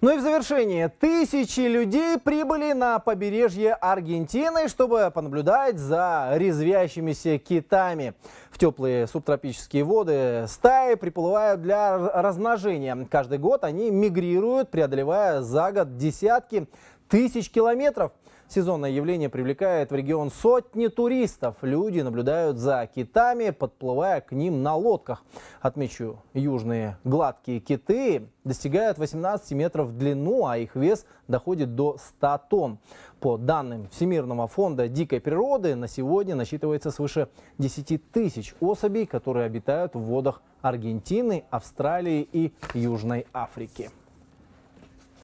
Ну и в завершение. Тысячи людей прибыли на побережье Аргентины, чтобы понаблюдать за резвящимися китами. В теплые субтропические воды стаи приплывают для размножения. Каждый год они мигрируют, преодолевая за год десятки тысяч километров – Сезонное явление привлекает в регион сотни туристов. Люди наблюдают за китами, подплывая к ним на лодках. Отмечу, южные гладкие киты достигают 18 метров в длину, а их вес доходит до 100 тонн. По данным Всемирного фонда дикой природы, на сегодня насчитывается свыше 10 тысяч особей, которые обитают в водах Аргентины, Австралии и Южной Африки.